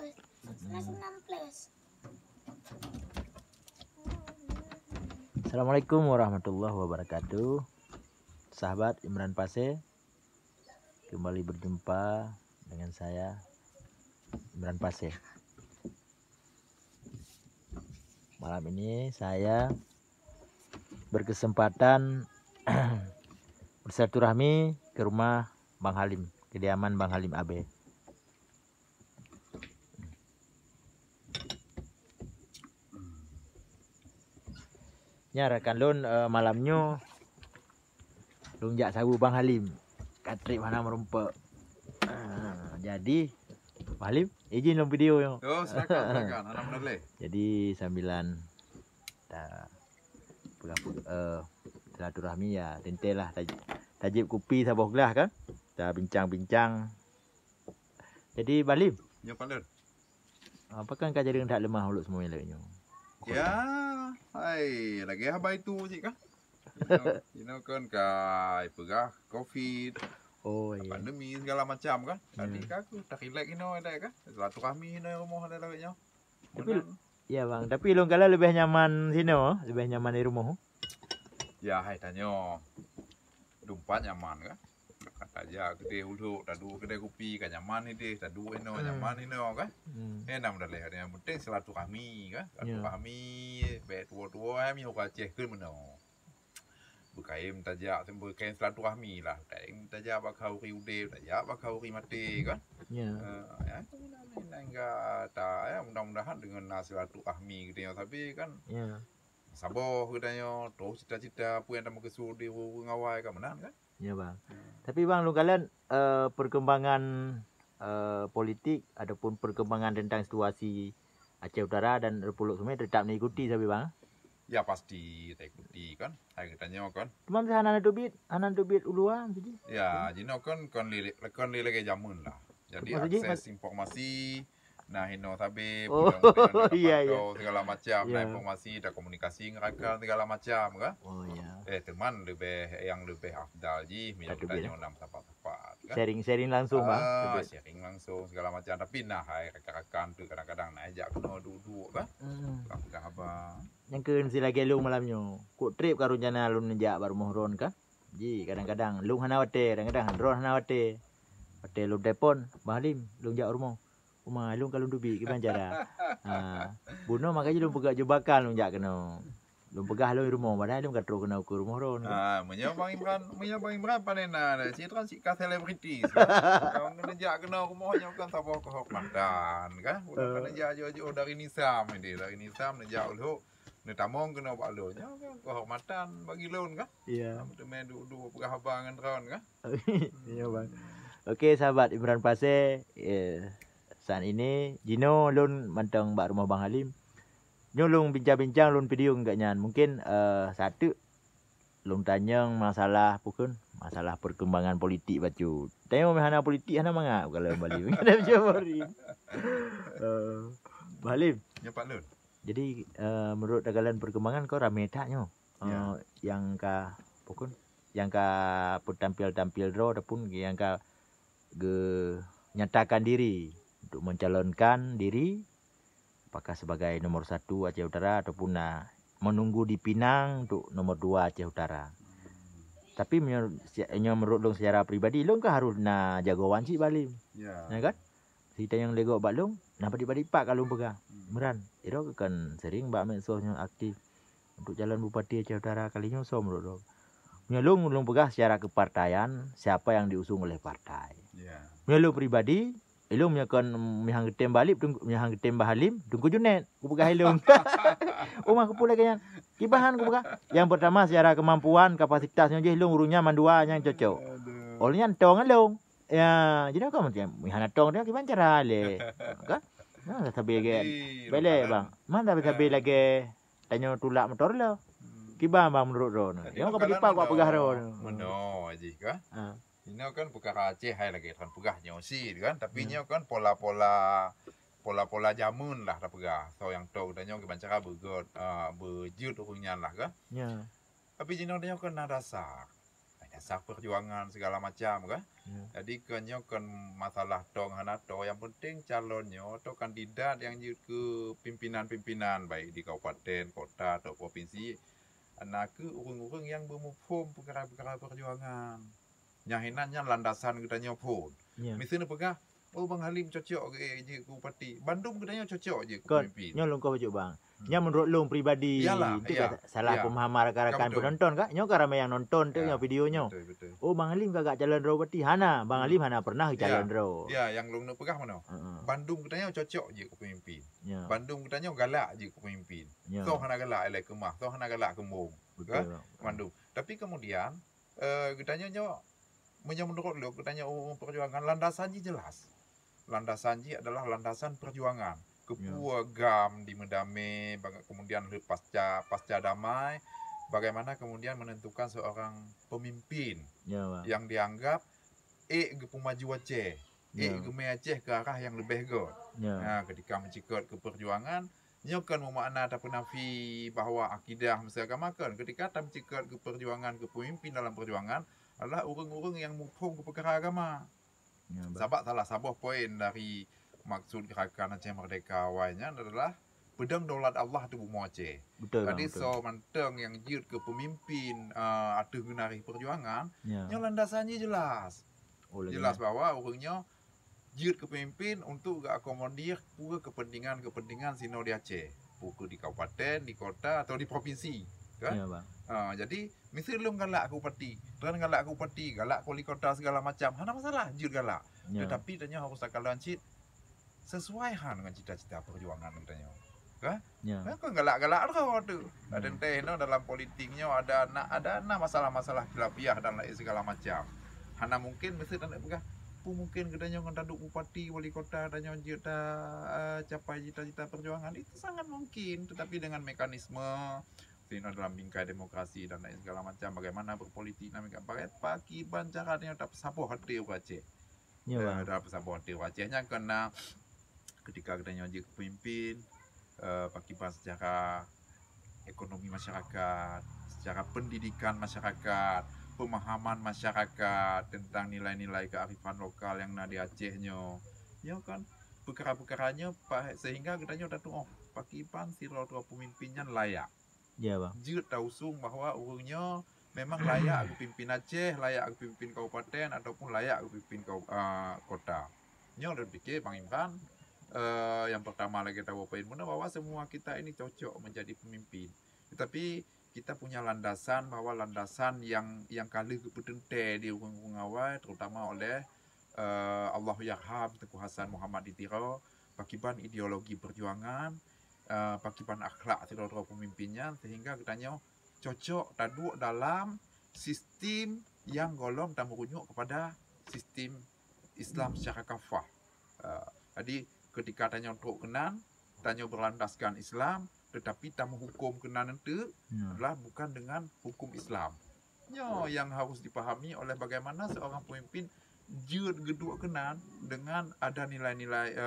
Hmm. Assalamualaikum warahmatullahi wabarakatuh Sahabat Imran Pase Kembali berjumpa dengan saya Imran Pase Malam ini saya berkesempatan bersatu rahmi ke rumah Bang Halim, kediaman Bang Halim Abe. Ni rakan lon uh, eh, malamnya lonjak sawu Bang Halim kat mana merumpak. Uh, ah, jadi Bang Halim izin lon video yang. Yo silakan silakan ana menoleh. Jadi sambilan ta pulang pun uh, eh, Selatu Rahmi ya tentel lah tajib tajib kopi sabah gelas kan. Kita bincang-bincang. Jadi Bang Halim. Ya Pak Lon. Apa kan kajian dengan tak lemah ulut semua yang lainnya? Ya. Hai, lagi habai tu cik kah? You know, you know kan kai pegah COVID. Oh iya. Pandemi segala macam kan. Tadi yeah. kah aku tak relax you know ada kah? Selatu kami you know rumah ada lagi Tapi Menang. ya bang, tapi lu kalah lebih nyaman sini oh, lebih nyaman di rumah. Oh. Ya hai tanyo. Dumpat nyaman kah? Ya, kedai uduk, dah dua kedai kopi, kan nyaman ni dia, dah dua ino, nyaman hmm. ino, kan? Hmm. Eh, enam dah leh, yang penting selatu kami, kan? Selatu yeah. kami, eh, baik tua-tua, yang ni orang cek ke mana? Berkain tajak, berkain selatu kami lah. Berkain tajak bakal uri udep, tajak bakal uri mati, kan? Ya. Yeah. Uh, ya, ini enggak tak, ya, mudah-mudahan dengan selatu kami, kita yang tapi, kan? Ya. Yeah. Sabar, katanya, terus cita-cita, apa yang tak mau kesuruh dia, kan? Menang, kan? Ya bang. Tapi bang Lunggalan uh, perkembangan uh, politik ataupun perkembangan tentang situasi Aceh Utara dan Republik Sumatera tetap mengikuti sampai bang. Ya pasti kita ikuti kan. Saya tanya oh, kan. Cuma saya hanan itu bit, hanan itu bit ulua Ya, jadi kan kan lilik kan lilik zaman lah. Jadi akses informasi nak hino tapi oh, iya, iya. segala macam yeah. Ya. informasi dan komunikasi dengan segala macam kan oh iya eh teman lebih yang lebih afdal ji minta tanya enam ya? tempat tempat kan? sharing sharing langsung ah, uh, sharing langsung segala macam tapi nah hai rekan-rekan tu kadang-kadang nak ajak kena duduk kan hmm. tak apa yang kena sila gelu malamnya kok trip ke rencana lu nejak baru mohron, kan ji kadang-kadang lu hanawate kadang-kadang drone hanawate Pada lu depon, mahalim, lu jauh rumah. Rumah oh, lum kalau dubik ke banjar dah. Ha. Buno makanya lum pegak je bakal lum jak kena. Lum pegah lum lah rumah padahal lum katro kena ukur rumah ron. Ha, menya bang Imran, menya bang Imran panena dah. Si tran si ka selebriti. Kau kena jak kena rumahnya bukan sabo ke hok kan. Bukan kena jak jojo dari Nisam ni Dari Nisam ne jak lu. Ne tamong kena bak lu nya. Ke hok matan bagi lon kan. Iya. Ha, tu main du du pegah abang dengan ron kan. Iya bang. Okey sahabat Imran Pasir. Yeah saat ini Jino lun manteng bak rumah Bang Halim Jino lun bincang-bincang lun video enggak nyan Mungkin uh, satu Lun tanya masalah pukun Masalah perkembangan politik baju Tanya mau mana politik mana mana Kalau Bang Halim Mungkin ada macam uh, Bang Halim Ya Pak Lun Jadi uh, menurut dagalan perkembangan kau ramai tak nyo uh, ya. Yang kah pukun yang ka tampil-tampil draw ataupun yang ka ge nyatakan diri untuk mencalonkan diri apakah sebagai nomor satu Aceh Utara ataupun nah, menunggu di Pinang untuk nomor dua Aceh Utara. Tapi menurut, menurut long secara pribadi long ke harus na jagoan si Bali. Ya. Yeah. Ya kan? Cerita yang lego balung, long, napa di Bali pak kalau pegang. Hmm. Meran, iro kan sering bak mensos yang aktif untuk calon bupati Aceh Utara kalinya so menurut long. Menyelung long pegang secara kepartaian siapa yang diusung oleh partai. Ya. Yeah. Menyelung pribadi Elong punya kan punya hang balik tu punya hang bahalim tunggu junet ku buka elong. Umah ku pula kayak kibahan ku buka. Yang pertama secara kemampuan kapasitasnya je elong urunya mandua yang cocok. Olnya tong elong. Ya, jadi aku macam punya tong dia kibahan cara le. Eh. Ka? Nah, dah sabi lagi. Bele bang. Mana dah sabi ya. lagi? Tanya tulak motor lo. Hmm. Kibah bang menurut ron. Yang kau pergi pak kau pegah ron. Mendo aji ka? Ha. Ini kan bukan Aceh hai lagi kan pegah nyosi kan tapi ya. ini kan pola-pola pola-pola jamun lah dah pegah. So yang tau dah nyok macam cara begot uh, berjut hukumnya lah kan. Ya. Tapi jinau dia kan ada dasar. Ada dasar perjuangan segala macam kan. Ya. Jadi kan nyok kan masalah tong hana to yang penting calon calonnya atau kandidat yang jut ke pimpinan-pimpinan baik di kabupaten, kota atau provinsi anak ke urung-urung yang bermufum perkara-perkara perjuangan yang enaknya landasan kita nyo pun. Yeah. Misalnya pegah, oh Bang Halim cocok ke eh, je ke Bupati. Bandung kita nyo cocok je ke pemimpin. Nyo lungkau cocok bang. Hmm. menurut lung pribadi. Yalah, itu yeah. salah yeah. pemahaman ya, rakan-rakan penonton kak. Nyo karena yang nonton tu yeah. video nyo. Oh Bang Halim kagak jalan raw Bupati. Hana, Bang hmm. Halim Hana pernah ya. jalan yeah. Ya, yeah. yang lung pegah mana? Uh-huh. Bandung kita nyo cocok je ke pemimpin. Yeah. Bandung kita nyo galak je ke pemimpin. Yeah. So Hana galak elek kemah. So Hana galak kembung. Betul. Bandung. Tapi kemudian, uh, eh, kita nyo menurut lo katanya orang oh, oh, perjuangan landasannya jelas landasannya adalah landasan perjuangan ya. kepua gam di medame kemudian pasca pasca damai bagaimana kemudian menentukan seorang pemimpin yeah, yang dianggap e gepumaju C e yeah. Ya. geme Aceh ke arah yang lebih god yeah. nah, ketika mencikot ke perjuangan nyokan memakna ataupun nafi bahwa akidah masyarakat makan ketika tam cikot ke perjuangan ke pemimpin dalam perjuangan adalah orang-orang yang mufhum ke perkara agama. Ya, sebab salah sebuah poin dari maksud gerakan Aceh Merdeka awalnya adalah pedang daulat Allah tu bumi Aceh. Betul, Jadi so manteng yang jid ke pemimpin uh, atuh genari perjuangan, ya. yang landasannya jelas. Oh, jelas ya. bahawa orangnya jid ke pemimpin untuk akomodir pura kepentingan-kepentingan sino di Aceh. Buku di kabupaten, di kota atau di provinsi kan? Ya, ha, jadi mesti lu galak ke upati. Tuan galak ke upati, galak ke kota segala macam. Mana ha, masalah jir galak. Ya. Tetapi tanya harus sakal lancit sesuai han dengan cita-cita perjuangan tanya. Kan? Ya. Ha, kan galak-galak lah, tu. Hmm. Ada teh no, dalam politiknya ada anak ada anak masalah-masalah kelapiah dan lain segala macam. Hana mungkin mesti tanda pegah pun mungkin kedanya dengan taduk bupati wali kota dan yang cita uh, eh, capai cita-cita perjuangan itu sangat mungkin tetapi dengan mekanisme doktrin dalam bingkai demokrasi dan lain segala macam bagaimana berpolitik namanya pakai pagi bancarannya dapat sapu hati wajah ya, dapat sapu hati wajahnya ya, ya, karena ketika kita pemimpin pemimpin, uh, bagi secara ekonomi masyarakat secara pendidikan masyarakat pemahaman masyarakat tentang nilai-nilai kearifan lokal yang ada di Acehnya ya kan perkara-perkaranya sehingga kita nyonji oh pakipan pan si pemimpinnya layak Ya bang. Jir bahwa urungnya memang layak aku pimpin Aceh, layak aku pimpin kabupaten ataupun layak aku pimpin kau, uh, kota. Nyo udah pikir Bang Imran uh, yang pertama lagi kita bawain mana bahwa semua kita ini cocok menjadi pemimpin. Tetapi kita punya landasan bahwa landasan yang yang kali keputente di urung-urung awal terutama oleh uh, Allah Yarham Teguh Hasan Muhammad Ditiro akibat ideologi perjuangan Eh, bagaimana akhlak si roh-roh pemimpinnya sehingga katanya cocok taduk dalam sistem yang golong dan merunyuk kepada sistem Islam secara kafah. Uh, jadi ketika tanya untuk kenan, tanya berlandaskan Islam tetapi tamu hukum kenan itu ya. adalah bukan dengan hukum Islam. Yo, ya, yang harus dipahami oleh bagaimana seorang pemimpin jujur gedua kenan dengan ada nilai-nilai e,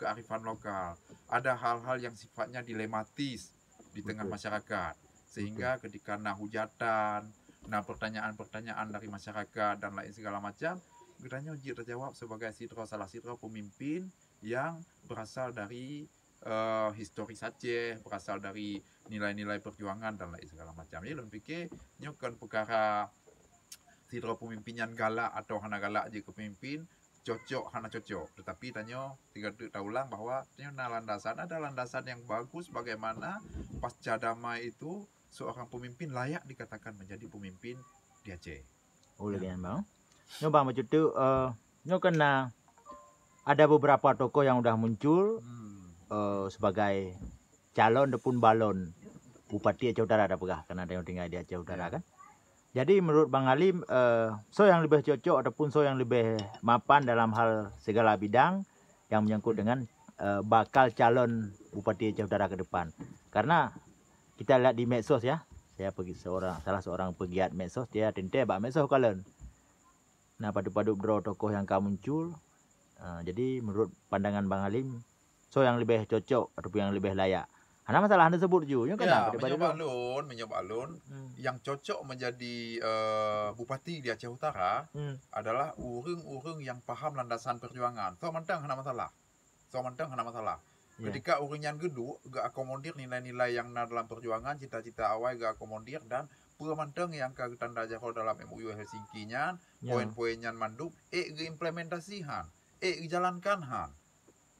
kearifan lokal ada hal-hal yang sifatnya dilematis di tengah masyarakat sehingga Betul. ketika nah hujatan nah pertanyaan-pertanyaan dari masyarakat dan lain segala macam kiranya uji terjawab sebagai sidro salah sidro pemimpin yang berasal dari e, eh, historis Aceh berasal dari nilai-nilai perjuangan dan lain segala macam. Jadi lebih ke nyokan perkara Sira pemimpinan galak atau hana galak je pemimpin cocok hana cocok tetapi tanya tiga ulang bahwa tanya nah landasan ada landasan yang bagus bagaimana pasca damai itu seorang pemimpin layak dikatakan menjadi pemimpin di Aceh. Oh, ya. bang. Nyo bang macam tu, uh, eh, nyo kena ada beberapa tokoh yang udah muncul hmm. uh, sebagai calon depun balon bupati Aceh Utara ada pegah karena ada yang tinggal di Aceh Utara ya. kan. Jadi menurut Bang Alim, uh, so yang lebih cocok ataupun so yang lebih mapan dalam hal segala bidang yang menyangkut dengan uh, bakal calon Bupati Aceh Utara ke depan. Karena kita lihat di medsos ya, saya pergi seorang salah seorang pegiat medsos dia tentu bak medsos kalian. Nah padu padu draw tokoh yang kau muncul. Uh, jadi menurut pandangan Bang Alim, so yang lebih cocok ataupun yang lebih layak. Ada ah, masalah anda sebut juga. Yang kena ya, ya daripada alun Balun, Minyak hmm. yang cocok menjadi uh, bupati di Aceh Utara hmm. adalah orang-orang yang paham landasan perjuangan. So mentang ada masalah. So mentang ada masalah. Ya. Ketika yeah. orang yang geduk, gak akomodir nilai-nilai yang ada dalam perjuangan, cita-cita awal gak akomodir dan pemandang yang kagak tanda jaho dalam MUU Helsinki nya, yeah. poin-poinnya mandu, eh implementasi han, eh jalankan han.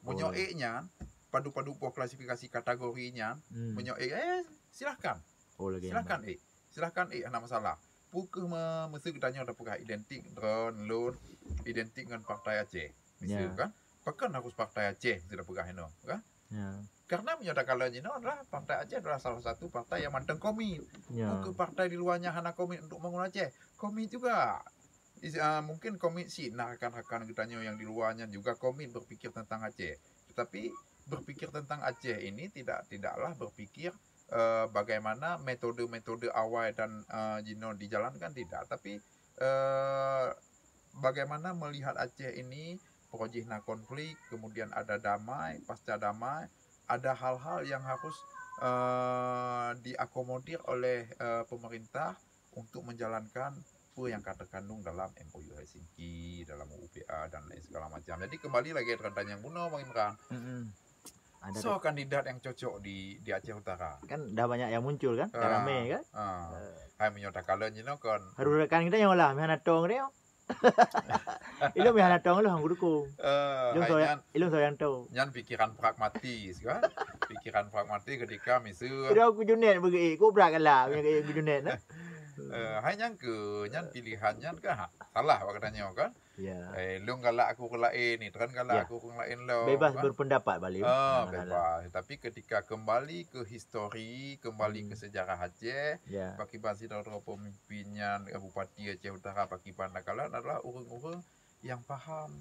Punya oh. e Padu-padu upah klasifikasi kategorinya hmm. menyok eh, silakan oh lagi silakan eh silakan eh ana masalah puke me mesti ditanya apakah identik drone loan identik dengan partai Aceh mesti yeah. kan pekan harus partai Aceh mesti apakah ini kan yeah. Karena menyatakan ini adalah partai Aceh adalah salah satu partai yang mantan komi. Yeah. Bukan partai di luarnya hanya komi untuk bangun Aceh. Komi juga. Is, uh, mungkin komi sih. Nah, rekan-rekan yang di luarnya juga komi berpikir tentang Aceh. Tetapi berpikir tentang Aceh ini tidak tidaklah berpikir uh, bagaimana metode-metode awal dan uh, dijalankan tidak, tapi uh, bagaimana melihat Aceh ini projihna konflik, kemudian ada damai, pasca damai, ada hal-hal yang harus uh, diakomodir oleh uh, pemerintah untuk menjalankan apa yang terkandung dalam MOU Helsinki, dalam UPA dan lain segala macam. Jadi kembali lagi ke yang kuno, Bang Imran. Mm -hmm. ada so, kandidat yang cocok di di Aceh Utara. Kan dah banyak yang muncul kan? Uh, ah, ramai kan? Ha. Uh. Hai uh. menyota kalon you kon. Haru rekan kita yang olah mihana tong reo. Ilo mihana tong lu hang guruku. Uh, eh, ilu so yang tong. Nyan pikiran pragmatis kan? pikiran pragmatis ketika misu. Kira aku junet begi, lah, aku prakala, punya kayak junet lah. Uh, eh, hai nyangka, nyan pilihan nyan kan ha? salah orang tanya kan. Ya. Yeah. Eh, lu galak aku ke lain ni, kan galak yeah. aku ke lain lo. Bebas kan? berpendapat balik. Ah, ha, bebas. Ha, Tapi ketika kembali ke histori, kembali hmm. ke sejarah Aceh, yeah. Pak Iban Sidoro pemimpinnya Bupati Aceh Utara Pak Iban Nakala adalah orang-orang yang paham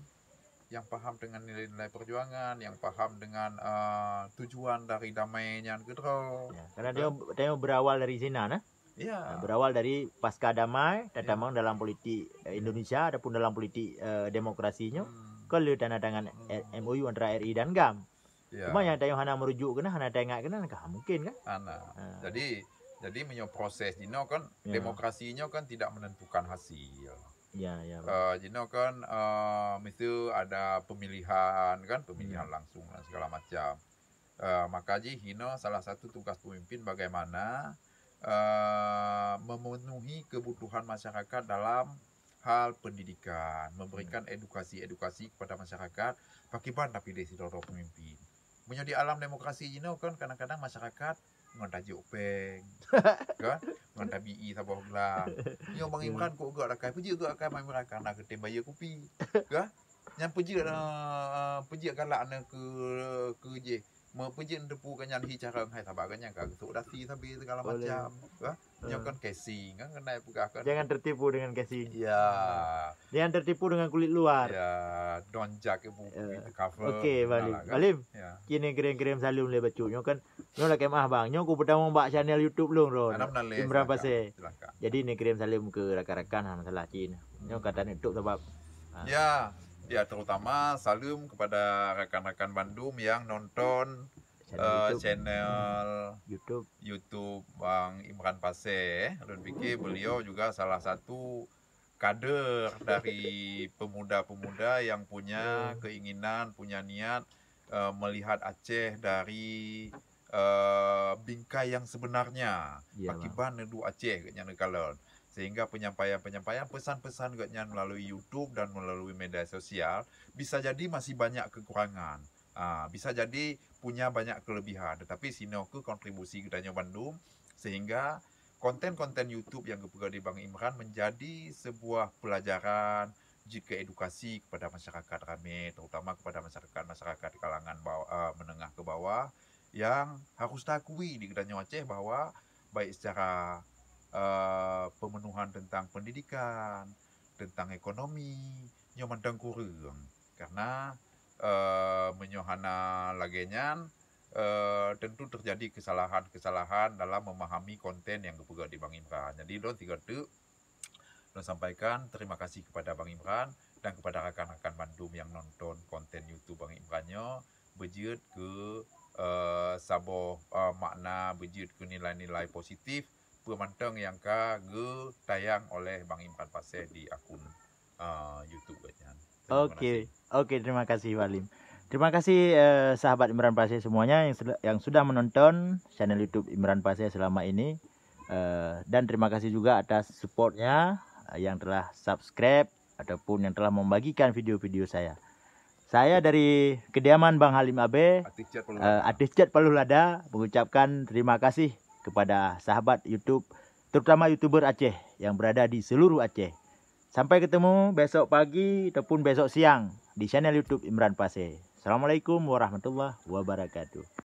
yang paham dengan nilai-nilai perjuangan, yang paham dengan uh, tujuan dari damainya gitu. Kan, ya, karena dia, dia berawal dari Zina, nah? Ya. Eh, berawal dari pasca damai tetamang ya. dalam politik eh, Indonesia ataupun dalam politik uh, demokrasinya hmm. kalau tanda tangan hmm. MOU antara RI dan GAM. Ya. Cuma yang tanya Hana merujuk kena Hana tengok kena kah mungkin kan? Hana. Ha. Jadi jadi menyo proses you know, kan ya. demokrasinya kan tidak menentukan hasil. Ya, ya. Uh, you know, kan uh, itu ada pemilihan kan pemilihan hmm. langsung dan segala macam. Uh, maka jadi hino salah satu tugas pemimpin bagaimana Uh, memenuhi kebutuhan masyarakat dalam hal pendidikan, memberikan hmm. edukasi-edukasi kepada masyarakat bagaimana pilih si dorong pemimpin. Punya di alam demokrasi ini you know, kan kadang-kadang masyarakat dengan tajuk peng, kan? Dengan tabi i e sabah gelang. Ini orang hmm. Imran kok agak rakan. Puji agak rakan main rakan nak ketim bayar kopi. Kan? Yang puji nak, puji agak nak ke, je mempunyai debu kenyang hi cakang hai sabar kenyang kang tu dah si tapi segala macam ya kan casing kan kena buka kan jangan tertipu dengan casing ya hmm. jangan tertipu dengan kulit luar ya donjak ke ya. itu cover okey balik balik lah kan. ya. kini gerem-gerem selalu boleh baca nyokan nyola kemah bang aku pernah mbak channel youtube lu ron berapa se jadi ni gerem selalu ke rakan-rakan hang salah cin kata tak nutup sebab ha. ya ya terutama salam kepada rekan-rekan Bandung yang nonton channel, uh, YouTube. channel hmm, YouTube YouTube Bang Imran Pase. Dan pikir beliau juga salah satu kader dari pemuda-pemuda yang punya hmm. keinginan, punya niat uh, melihat Aceh dari uh, bingkai yang sebenarnya. Pakiban iya, nedu Aceh kayaknya sehingga penyampaian-penyampaian pesan-pesan gaknya melalui YouTube dan melalui media sosial bisa jadi masih banyak kekurangan. Ha, bisa jadi punya banyak kelebihan. Tetapi sini aku kontribusi gedanya Bandung sehingga konten-konten YouTube yang dipegang di Bang Imran menjadi sebuah pelajaran jika edukasi kepada masyarakat ramai, terutama kepada masyarakat-masyarakat kalangan bawah, eh, menengah ke bawah yang harus takui di Gedanya Aceh bahawa baik secara uh, pemenuhan tentang pendidikan, tentang ekonomi, nyoman nyomandang kurang. Karena uh, menyohana lagenya uh, tentu terjadi kesalahan-kesalahan dalam memahami konten yang kepuga di Bang Imran. Jadi, don tiga tu, don sampaikan terima kasih kepada Bang Imran dan kepada rakan-rakan Bandung yang nonton konten YouTube Bang Imrannya berjud ke uh, sabo uh, makna berjud ke nilai-nilai positif manteng yang ka ge tayang oleh Bang Impan Pase di akun uh, YouTube nya. Oke. Oke, okay, terima kasih Walim. Terima kasih eh, sahabat Imran Pase semuanya yang sudah yang sudah menonton channel YouTube Imran Pase selama ini. Eh, dan terima kasih juga atas supportnya uh, yang telah subscribe ataupun yang telah membagikan video-video saya. Saya dari kediaman Bang Halim Abe, Atis Chat uh, Lada, mengucapkan terima kasih kepada sahabat YouTube, terutama YouTuber Aceh yang berada di seluruh Aceh. Sampai ketemu besok pagi ataupun besok siang di channel YouTube Imran Pase. Assalamualaikum warahmatullahi wabarakatuh.